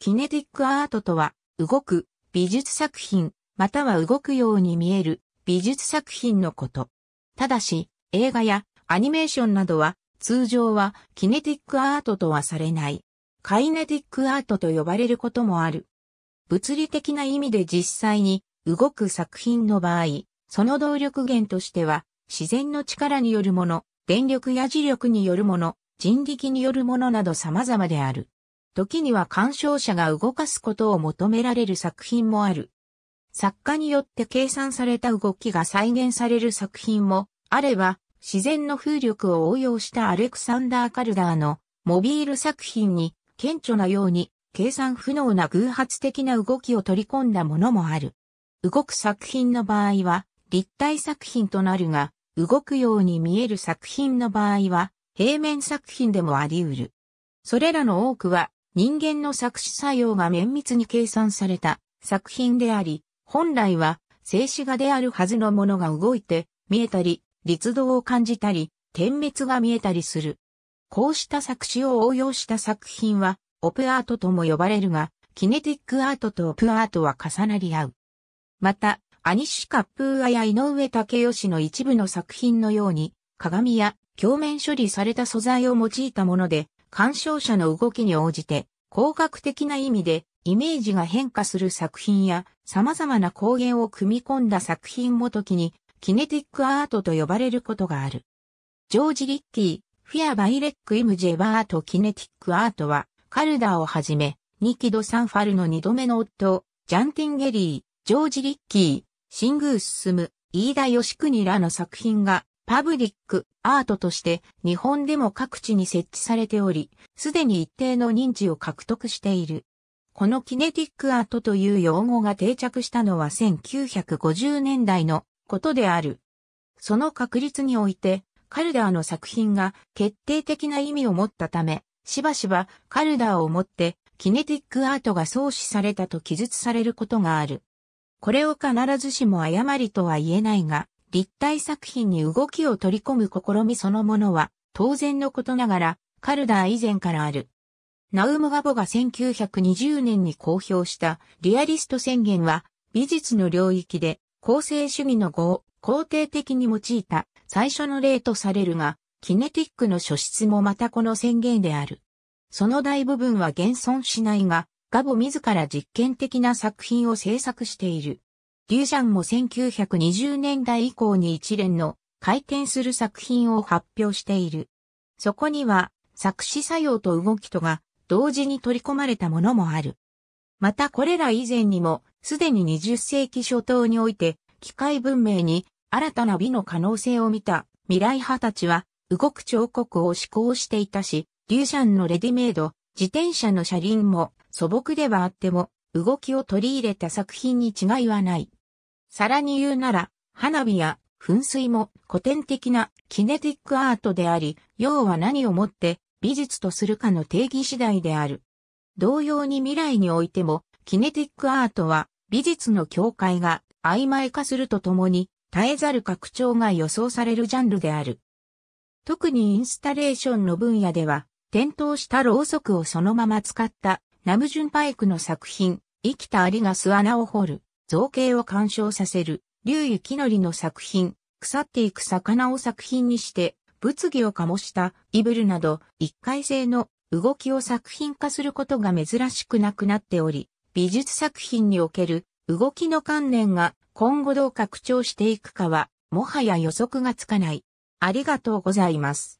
キネティックアートとは、動く美術作品、または動くように見える美術作品のこと。ただし、映画やアニメーションなどは、通常はキネティックアートとはされない。カイネティックアートと呼ばれることもある。物理的な意味で実際に動く作品の場合、その動力源としては、自然の力によるもの、電力や磁力によるもの、人力によるものなど様々である。時には鑑賞者が動かすことを求められる作品もある。作家によって計算された動きが再現される作品もあれば、自然の風力を応用したアレクサンダー・カルダーのモビール作品に顕著なように計算不能な偶発的な動きを取り込んだものもある。動く作品の場合は立体作品となるが、動くように見える作品の場合は平面作品でもあり得る。それらの多くは人間の作詞作用が綿密に計算された作品であり、本来は静止画であるはずのものが動いて見えたり、立動を感じたり、点滅が見えたりする。こうした作詞を応用した作品は、オプアートとも呼ばれるが、キネティックアートとオプアートは重なり合う。また、アニシカ・ップーアや井上武義の一部の作品のように、鏡や鏡面処理された素材を用いたもので、鑑賞者の動きに応じて、工学的な意味でイメージが変化する作品や様々な光源を組み込んだ作品も時にキネティックアートと呼ばれることがある。ジョージ・リッキー、フィア・バイレック・イム・ジェバート・キネティック・アートはカルダーをはじめ、ニキド・サンファルの二度目の夫、ジャンティン・ゲリー、ジョージ・リッキー、シングース・スム、飯田義ニらの作品がパブリックアートとして日本でも各地に設置されており、すでに一定の認知を獲得している。このキネティックアートという用語が定着したのは1950年代のことである。その確立において、カルダーの作品が決定的な意味を持ったため、しばしばカルダーをもってキネティックアートが創始されたと記述されることがある。これを必ずしも誤りとは言えないが、立体作品に動きを取り込む試みそのものは、当然のことながら、カルダー以前からある。ナウムガボが1920年に公表したリアリスト宣言は、美術の領域で、構成主義の語を肯定的に用いた最初の例とされるが、キネティックの書質もまたこの宣言である。その大部分は現存しないが、ガボ自ら実験的な作品を制作している。リュージャンも1920年代以降に一連の回転する作品を発表している。そこには作詞作用と動きとが同時に取り込まれたものもある。またこれら以前にもすでに20世紀初頭において機械文明に新たな美の可能性を見た未来派たちは動く彫刻を志向していたし、リュージャンのレディメイド、自転車の車輪も素朴ではあっても動きを取り入れた作品に違いはない。さらに言うなら、花火や噴水も古典的なキネティックアートであり、要は何をもって美術とするかの定義次第である。同様に未来においても、キネティックアートは美術の境界が曖昧化するとともに、絶えざる拡張が予想されるジャンルである。特にインスタレーションの分野では、点灯したろうそくをそのまま使ったナムジュンパイクの作品、生きたアリが巣穴を掘る。造形を鑑賞させる、竜雪則の作品、腐っていく魚を作品にして、物議を醸したイブルなど、一回性の動きを作品化することが珍しくなくなっており、美術作品における動きの観念が今後どう拡張していくかは、もはや予測がつかない。ありがとうございます。